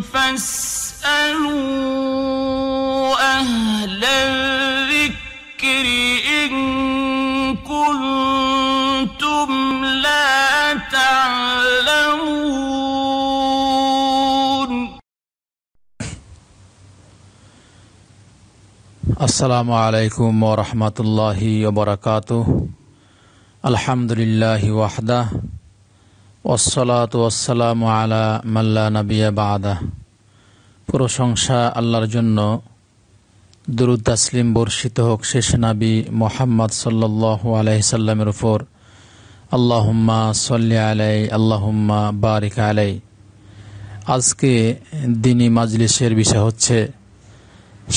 فاسألوا أهل الذكر إن كنتم لا تعلمون السلام عليكم ورحمة الله وبركاته الحمد لله وحده ওসলাত আলা মাল্লা নবিয়া বাদা প্রশংসা আল্লাহর জন্য দুরুদ তাসলিম বর্ষিত হোক শেষ নাবি মোহাম্মদ সাল্লাহ আলাইসাল্লামের উপর আল্লাহম্মা সল্লি আলাই আল্লাহম্মা বারিক আলাই আজকে দিনী মাজলিসের বিষয় হচ্ছে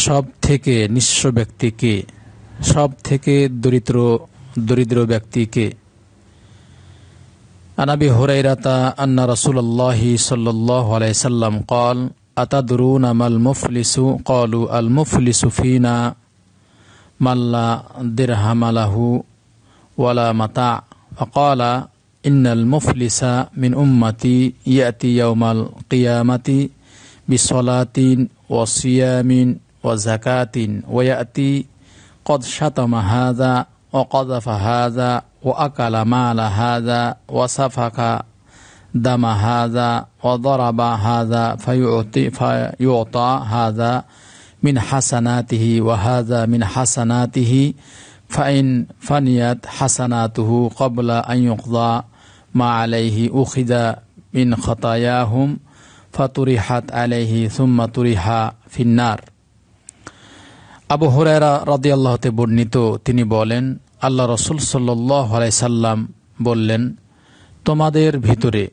সব থেকে নিঃস্ব ব্যক্তিকে সব থেকে দরিদ্র দরিদ্র ব্যক্তিকে عن ابي هريره ان رسول الله صلى الله عليه وسلم قال اتدرون ما المفلس قالوا المفلس فينا من لا درهم له ولا متاع فقال ان المفلس من امتي ياتي يوم القيامه بصلاه وصيام وزكاه وياتي قد شتم هذا وقذف هذا وأكل مال هذا وسفك دم هذا وضرب هذا فيعطي, فيعطى هذا من حسناته وهذا من حسناته فإن فنيت حسناته قبل أن يقضى ما عليه أخذ من خطاياهم فطرحت عليه ثم طرح في النار আবু রাদি আল্লাহতে বর্ণিত তিনি বলেন আল্লাহ রসুল সাল্লাইসাল্লাম বললেন তোমাদের ভিতরে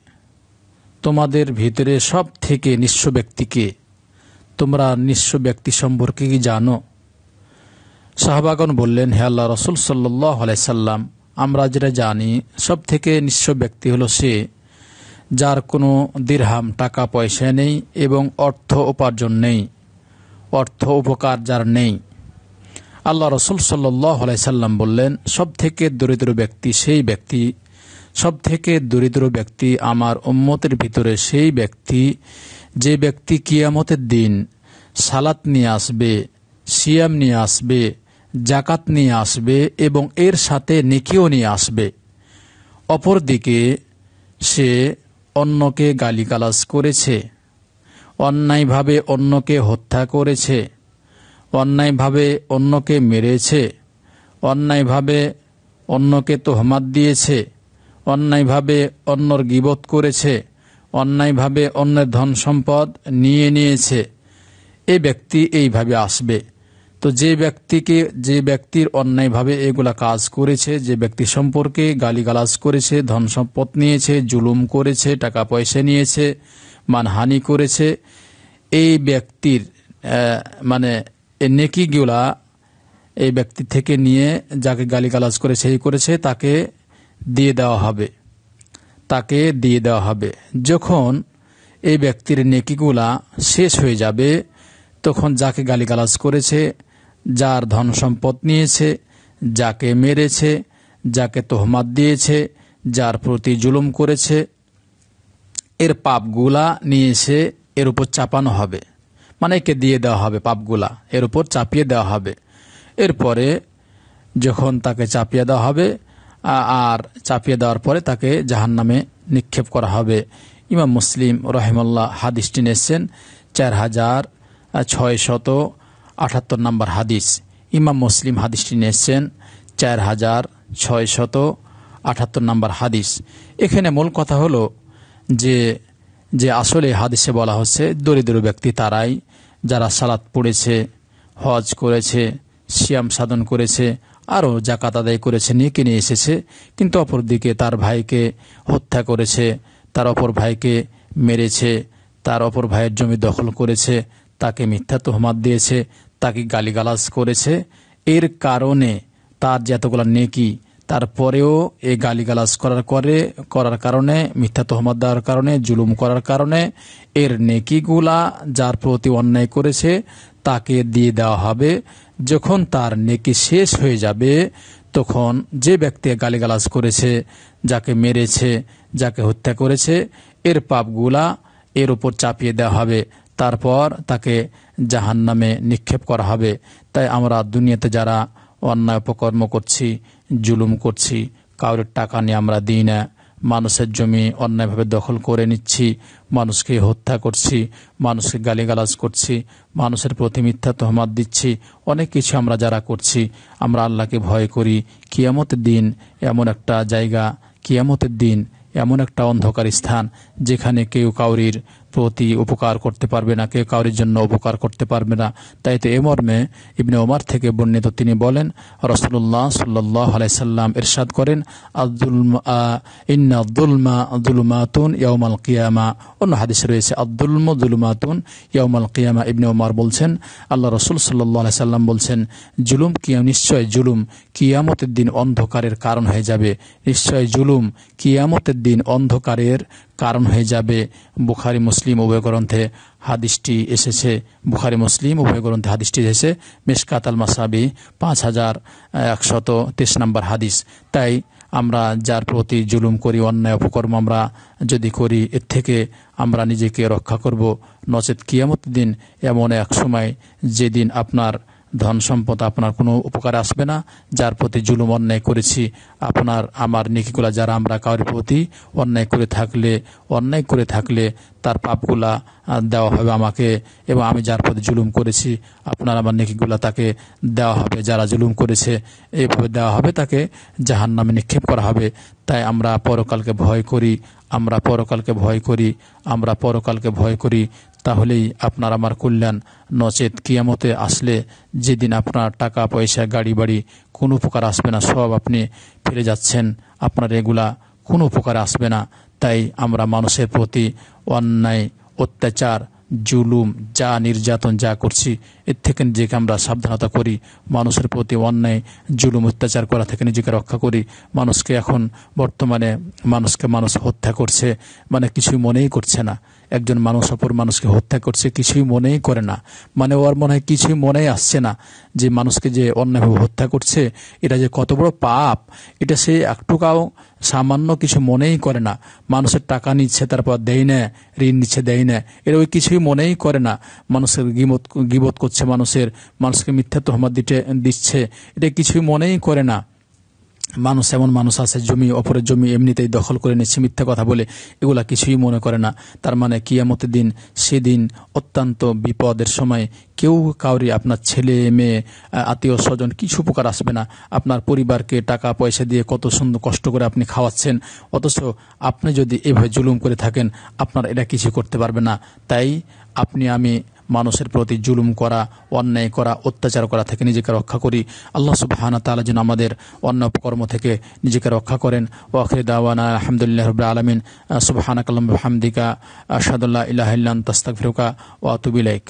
তোমাদের ভিতরে সব থেকে নিঃস্ব ব্যক্তিকে তোমরা নিঃস্ব ব্যক্তি সম্পর্কে কি জানো শাহবাগন বললেন হে আল্লাহ রসুল সাল্লাইসাল্লাম আমরা যেটা জানি সব থেকে নিঃস্ব ব্যক্তি হলো সে যার কোনো দীর্হাম টাকা পয়সা নেই এবং অর্থ উপার্জন নেই অর্থ উপকার যার নেই আল্লাহ রসুল সাল্লাই সাল্লাম বললেন সব থেকে দরিদ্র ব্যক্তি সেই ব্যক্তি সব থেকে দরিদ্র ব্যক্তি আমার উম্মতের ভিতরে সেই ব্যক্তি যে ব্যক্তি কিয়ামতের দিন সালাত নিয়ে আসবে সিয়াম নিয়ে আসবে জাকাত নিয়ে আসবে এবং এর সাথে নিকিও নিয়ে আসবে অপরদিকে সে অন্যকে গালিগালাজ করেছে অন্যায়ভাবে অন্যকে হত্যা করেছে অন্যায়ভাবে অন্যকে মেরেছে অন্যায়ভাবে অন্যকে তোহমাত দিয়েছে অন্যায়ভাবে অন্যর গিবত করেছে অন্যায়ভাবে অন্যের ধন সম্পদ নিয়ে নিয়েছে এ ব্যক্তি এইভাবে আসবে তো যে ব্যক্তিকে যে ব্যক্তির অন্যায়ভাবে এগুলা কাজ করেছে যে ব্যক্তি সম্পর্কে গালিগালাজ করেছে ধন সম্পদ নিয়েছে জুলুম করেছে টাকা পয়সা নিয়েছে মানহানি করেছে এই ব্যক্তির মানে এই নেকিগুলা এই ব্যক্তি থেকে নিয়ে যাকে গালিগালাজ করে সেই করেছে তাকে দিয়ে দেওয়া হবে তাকে দিয়ে দেওয়া হবে যখন এই ব্যক্তির নেকিগুলা শেষ হয়ে যাবে তখন যাকে গালিগালাজ করেছে যার ধন সম্পদ নিয়েছে যাকে মেরেছে যাকে তোহমাত দিয়েছে যার প্রতি জুলুম করেছে এর পাপগুলা নিয়ে এসে এর উপর চাপানো হবে মানে একে দিয়ে দেওয়া হবে পাপগুলা এর উপর চাপিয়ে দেওয়া হবে এরপরে যখন তাকে চাপিয়ে দেওয়া হবে আর চাপিয়ে দেওয়ার পরে তাকে জাহান নামে নিক্ষেপ করা হবে ইমাম মুসলিম রহেমল্লা হাদিসটি নিয়েছেন চার হাজার ছয় শত আটাত্তর নম্বর হাদিস ইমাম মুসলিম হাদিসটি নিয়েছেন চার হাজার ছয় শত আটাত্তর নম্বর হাদিস এখানে মূল কথা হলো যে যে আসলে হাদিসে বলা হচ্ছে দরিদ্র ব্যক্তি তারাই যারা সালাত পড়েছে হজ করেছে সিয়াম সাধন করেছে আরও জাকাত আদায় করেছে নিয়ে কিনে এসেছে কিন্তু অপরদিকে তার ভাইকে হত্যা করেছে তার অপর ভাইকে মেরেছে তার অপর ভাইয়ের জমি দখল করেছে তাকে মিথ্যা তোহমাত দিয়েছে তাকে গালিগালাজ করেছে এর কারণে তার এতগুলো নেকি তারপরেও এই গালিগালাজ করার করে করার কারণে মিথ্যা তহমত দেওয়ার কারণে জুলুম করার কারণে এর নেকিগুলা যার প্রতি অন্যায় করেছে তাকে দিয়ে দেওয়া হবে যখন তার নেকি শেষ হয়ে যাবে তখন যে ব্যক্তি গালিগালাজ করেছে যাকে মেরেছে যাকে হত্যা করেছে এর পাপগুলা এর উপর চাপিয়ে দেওয়া হবে তারপর তাকে জাহান নামে নিক্ষেপ করা হবে তাই আমরা দুনিয়াতে যারা অন্যায় অপকর্ম করছি জুলুম করছি কাউরের টাকা নিয়ে আমরা দিই না মানুষের জমি অন্যায়ভাবে দখল করে নিচ্ছি মানুষকে হত্যা করছি মানুষকে গালিগালাজ করছি মানুষের প্রতি মিথ্যা তহমাত দিচ্ছি অনেক কিছু আমরা যারা করছি আমরা আল্লাহকে ভয় করি কিয়ামতের দিন এমন একটা জায়গা কিয়ামতের দিন এমন একটা অন্ধকার স্থান যেখানে কেউ কাউরির প্রতি উপকার করতে পারবে না কেউ কাউরির জন্য উপকার করতে পারবে না তাই তো এ মর্মে ইবনে ওমার থেকে বর্ণিত তিনি বলেন রসুল্লাহ সাল্লাহ আলাইসাল্লাম এরশাদ করেন আব্দুল ইন্না দুলমা দুলমাতুন ইয়ামাল কিয়ামা অন্য হাদিসে রয়েছে আব্দুলম দুলমাতুন ইয়ামাল কিয়ামা ইবনে ওমার বলছেন আল্লাহ রসুল সাল্লাহ আলাইসাল্লাম বলছেন জুলুম কিয়াম নিশ্চয় জুলুম কিয়ামতের দিন অন্ধকারের কারণ হয়ে যাবে নিশ্চয় জুলুম কিয়ামতের দিন অন্ধকারের কারণ হয়ে যাবে বুখারি মুসলিম মুসলিম উভয় গ্রন্থে হাদিসটি এসেছে বুখারি মুসলিম উভয় গ্রন্থে হাদিসটি এসেছে মিসকাত আল মাসাবি পাঁচ হাজার একশত তেইশ নম্বর হাদিস তাই আমরা যার প্রতি জুলুম করি অন্যায় অপকর্ম আমরা যদি করি এর থেকে আমরা নিজেকে রক্ষা করব নচেত কিয়ামত দিন এমন এক সময় যেদিন আপনার ধন সম্পদ আপনার কোনো উপকার আসবে না যার প্রতি জুলুম অন্যায় করেছি আপনার আমার নিকিগুলা যারা আমরা কারোর প্রতি অন্যায় করে থাকলে অন্যায় করে থাকলে তার পাপগুলা দেওয়া হবে আমাকে এবং আমি যার প্রতি জুলুম করেছি আপনার আমার নিকিগুলা তাকে দেওয়া হবে যারা জুলুম করেছে এইভাবে দেওয়া হবে তাকে জাহান নামে নিক্ষেপ করা হবে তাই আমরা পরকালকে ভয় করি আমরা পরকালকে ভয় করি আমরা পরকালকে ভয় করি তাহলেই আপনার আমার কল্যাণ নচেত কিয়ামতে আসলে যেদিন আপনার টাকা পয়সা গাড়ি বাড়ি কোনো উপকার আসবে না সব আপনি ফিরে যাচ্ছেন আপনার এগুলা কোনো উপকার আসবে না তাই আমরা মানুষের প্রতি অন্যায় অত্যাচার জুলুম যা নির্যাতন যা করছি এর থেকে নিজেকে আমরা সাবধানতা করি মানুষের প্রতি অন্যায় জুলুম অত্যাচার করা থেকে নিজেকে রক্ষা করি মানুষকে এখন বর্তমানে মানুষকে মানুষ হত্যা করছে মানে কিছুই মনেই করছে না একজন মানুষ অপর মানুষকে হত্যা করছে কিছুই মনেই করে না মানে ওর মনে হয় কিছুই মনেই আসছে না যে মানুষকে যে অন্যায়ভাবে হত্যা করছে এটা যে কত বড় পাপ এটা সে একটুকাও সামান্য কিছু মনেই করে না মানুষের টাকা নিচ্ছে তারপর দেয় না ঋণ নিচ্ছে দেয় না এটা ওই কিছুই মনেই করে না মানুষের গিমত গিবত করছে দিচ্ছে মানুষের মানুষকে মিথ্যা তহমাত দিতে দিচ্ছে এটা কিছুই মনেই করে না মানুষ এমন মানুষ আছে জমি অপরের জমি এমনিতেই দখল করে নিচ্ছে মিথ্যা কথা বলে এগুলা কিছুই মনে করে না তার মানে কিয়ামত দিন সেদিন অত্যন্ত বিপদের সময় কেউ কাউরি আপনার ছেলে মেয়ে আত্মীয় স্বজন কিছু উপকার আসবে না আপনার পরিবারকে টাকা পয়সা দিয়ে কত সুন্দর কষ্ট করে আপনি খাওয়াচ্ছেন অথচ আপনি যদি এভাবে জুলুম করে থাকেন আপনার এটা কিছু করতে পারবে না তাই আপনি আমি মানুষের প্রতি জুলুম করা অন্যায় করা অত্যাচার করা থেকে নিজেকে রক্ষা করি আল্লাহ সুবাহানা তালা যেন আমাদের অন্য কর্ম থেকে নিজেকে রক্ষা করেন ওয়াখির দাওয়ানা আলহামদুলিল্লাহ রব আলমিন সুবাহানা কালাম হামদিকা আসাদুল্লাহ ইলাহিল্লান তাস্তাক ফিরুকা ওয়াতুবিলাইক